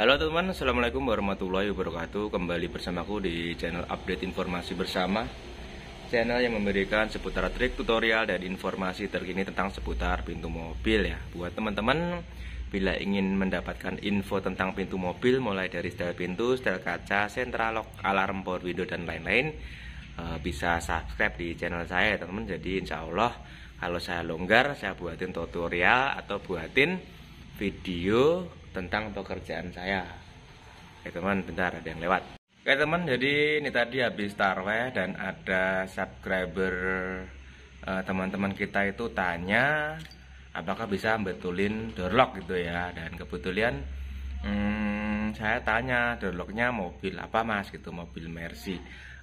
Halo teman-teman, Assalamualaikum warahmatullahi wabarakatuh Kembali bersamaku di channel update informasi bersama Channel yang memberikan seputar trik tutorial dan informasi terkini tentang seputar pintu mobil ya Buat teman-teman, bila ingin mendapatkan info tentang pintu mobil Mulai dari setel pintu, setel kaca, sentralok, alarm power window dan lain-lain eh, Bisa subscribe di channel saya ya, teman-teman Jadi insya Allah kalau saya longgar, saya buatin tutorial atau buatin video tentang pekerjaan saya Oke teman bentar ada yang lewat Oke teman jadi ini tadi habis tarweh dan ada subscriber eh, teman-teman eh, kita itu tanya apakah bisa betulin door lock gitu ya dan kebetulan hmm, saya tanya door locknya mobil apa mas gitu mobil Mercy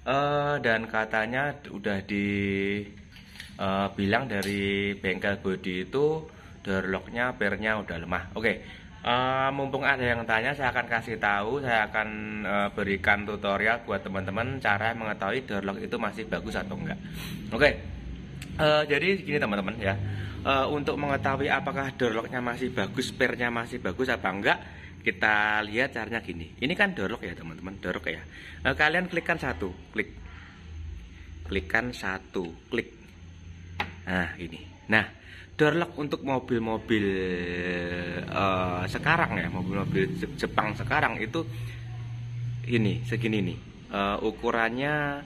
eh, dan katanya udah dibilang eh, bilang dari bengkel body itu door locknya pernya udah lemah oke Eh, mumpung ada yang tanya, saya akan kasih tahu, saya akan uh, berikan tutorial buat teman-teman cara mengetahui doorlock itu masih bagus atau enggak. Oke, okay. uh, eh, jadi gini teman-teman ya, uh, untuk mengetahui apakah doorlocknya masih bagus, pernya masih bagus apa enggak, kita lihat caranya gini. Ini kan doorlock ya teman-teman, doorlock ya. Uh, kalian klikkan satu, klik, klikkan satu, klik. Nah ini. Nah door lock untuk mobil-mobil uh, sekarang ya mobil-mobil Jepang sekarang itu ini segini nih uh, ukurannya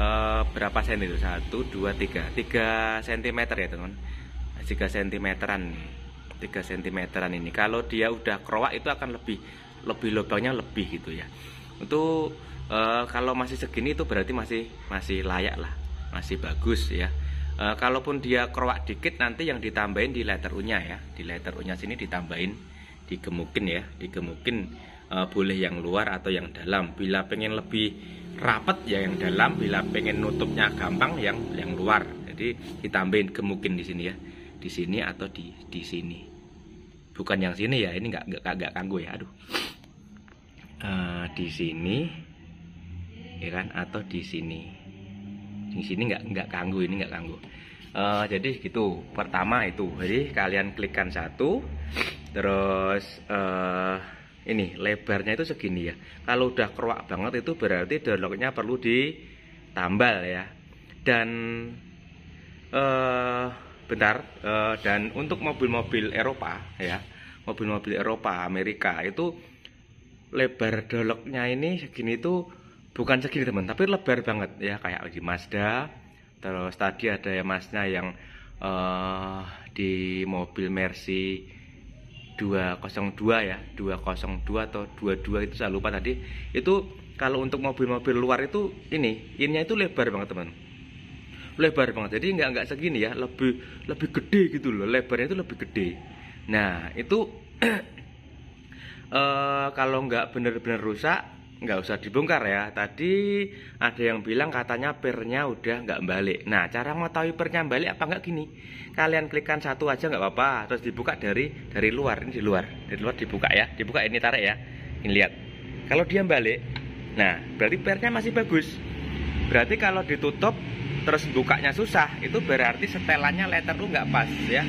uh, berapa cm itu satu dua tiga tiga sentimeter ya teman tiga sentimeteran tiga sentimeteran ini kalau dia udah kerowak itu akan lebih lebih lubangnya lebih gitu ya itu uh, kalau masih segini itu berarti masih masih layak lah masih bagus ya e, kalaupun dia keruak dikit nanti yang ditambahin di letter U nya ya di letter U nya sini ditambahin digemukin ya digemukin e, boleh yang luar atau yang dalam bila pengen lebih rapat ya yang dalam bila pengen nutupnya gampang yang yang luar jadi ditambahin gemukin di sini ya di sini atau di di sini bukan yang sini ya ini nggak nggak kanggo ya aduh e, di sini ya kan atau di sini di sini nggak nggak ganggu ini nggak ganggu uh, jadi gitu pertama itu jadi kalian klikkan satu terus uh, ini lebarnya itu segini ya kalau udah keruak banget itu berarti downloadnya perlu ditambal ya dan uh, bentar uh, dan untuk mobil-mobil Eropa ya mobil-mobil Eropa Amerika itu lebar doloknya ini segini tuh bukan segini teman tapi lebar banget ya kayak di Mazda terus tadi ada ya masnya yang uh, di mobil Mercy 202 ya 202 atau 22 itu saya lupa tadi itu kalau untuk mobil-mobil luar itu ini innya itu lebar banget teman lebar banget jadi nggak nggak segini ya lebih lebih gede gitu loh lebarnya itu lebih gede nah itu uh, kalau nggak bener-bener rusak nggak usah dibongkar ya tadi ada yang bilang katanya pernya udah nggak balik nah cara mengetahui pernya balik apa nggak gini kalian klikkan satu aja nggak apa-apa terus dibuka dari dari luar ini di luar dari luar dibuka ya dibuka ini tarik ya ini lihat kalau dia balik nah berarti pernya masih bagus berarti kalau ditutup terus bukanya susah itu berarti setelannya letter U nggak pas ya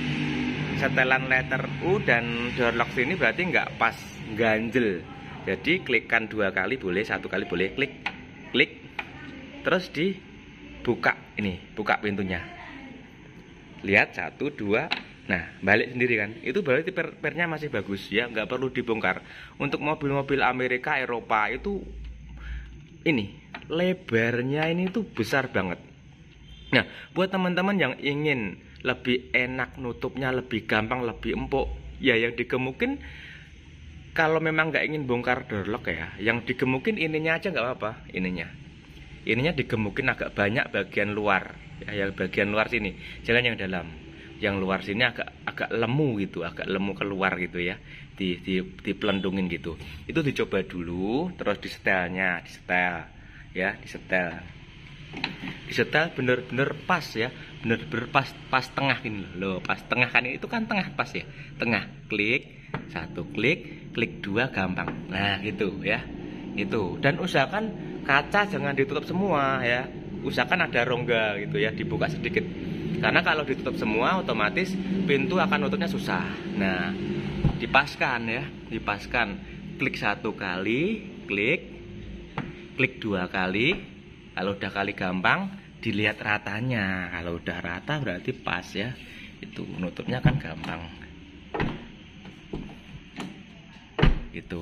setelan letter U dan door lock sini berarti nggak pas ganjel jadi klikkan dua kali boleh satu kali boleh klik klik terus dibuka ini buka pintunya lihat satu dua nah balik sendiri kan itu berarti per pernya masih bagus ya nggak perlu dibongkar untuk mobil-mobil Amerika Eropa itu ini lebarnya ini tuh besar banget nah buat teman-teman yang ingin lebih enak nutupnya lebih gampang lebih empuk ya yang dikemukin kalau memang nggak ingin bongkar door lock ya yang digemukin ininya aja nggak apa-apa ininya ininya digemukin agak banyak bagian luar ya yang bagian luar sini jalan yang dalam yang luar sini agak agak lemu gitu agak lemu keluar gitu ya di di dipelendungin gitu itu dicoba dulu terus di setelnya di setel ya di setel disetel bener-bener pas ya bener-bener pas pas tengah ini loh pas tengah kan itu kan tengah pas ya tengah klik satu klik klik dua gampang nah gitu ya itu dan usahakan kaca jangan ditutup semua ya usahakan ada rongga gitu ya dibuka sedikit karena kalau ditutup semua otomatis pintu akan nutupnya susah nah dipaskan ya dipaskan klik satu kali klik klik dua kali kalau udah kali gampang dilihat ratanya kalau udah rata berarti pas ya itu nutupnya kan gampang itu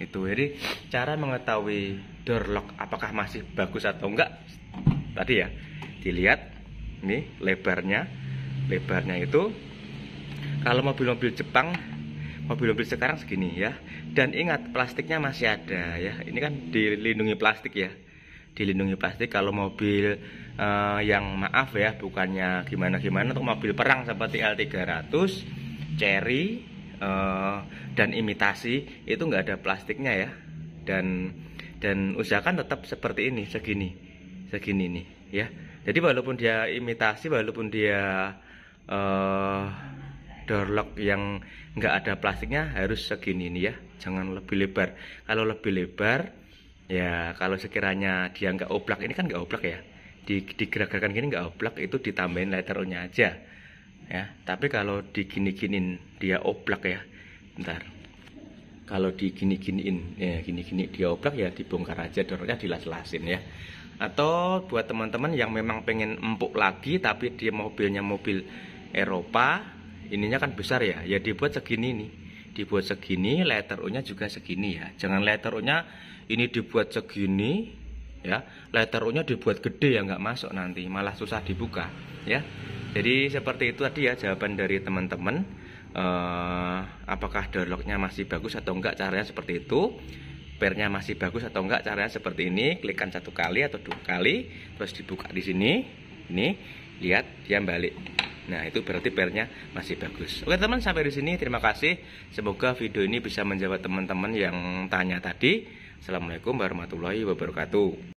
itu jadi cara mengetahui door lock apakah masih bagus atau enggak tadi ya dilihat ini lebarnya lebarnya itu kalau mobil-mobil Jepang mobil-mobil sekarang segini ya dan ingat plastiknya masih ada ya ini kan dilindungi plastik ya dilindungi plastik kalau mobil uh, yang maaf ya bukannya gimana-gimana untuk mobil perang seperti L300 Cherry uh, dan imitasi itu nggak ada plastiknya ya dan dan usahakan tetap seperti ini segini segini nih ya jadi walaupun dia imitasi walaupun dia uh, door lock yang nggak ada plastiknya harus segini nih ya jangan lebih lebar kalau lebih lebar ya kalau sekiranya dia nggak oblak ini kan nggak oblak ya di digerak-gerakan gini nggak oblak itu ditambahin letteronya aja ya tapi kalau di gini ginin dia oblak ya bentar kalau digini-giniin ya gini-gini dia oblak ya dibongkar aja dorongnya dilas-lasin ya atau buat teman-teman yang memang pengen empuk lagi tapi dia mobilnya mobil Eropa ininya kan besar ya ya dibuat segini nih dibuat segini, letter U-nya juga segini ya. Jangan letter U-nya ini dibuat segini, ya. Letter U-nya dibuat gede ya nggak masuk nanti, malah susah dibuka, ya. Jadi seperti itu tadi ya jawaban dari teman-teman. Uh, apakah lock-nya masih bagus atau enggak caranya seperti itu? Pernya masih bagus atau enggak caranya seperti ini? Klikkan satu kali atau dua kali, terus dibuka di sini. Ini lihat dia balik. Nah, itu berarti pernya masih bagus. Oke, teman, sampai di sini. Terima kasih. Semoga video ini bisa menjawab teman-teman yang tanya tadi. Assalamualaikum warahmatullahi wabarakatuh.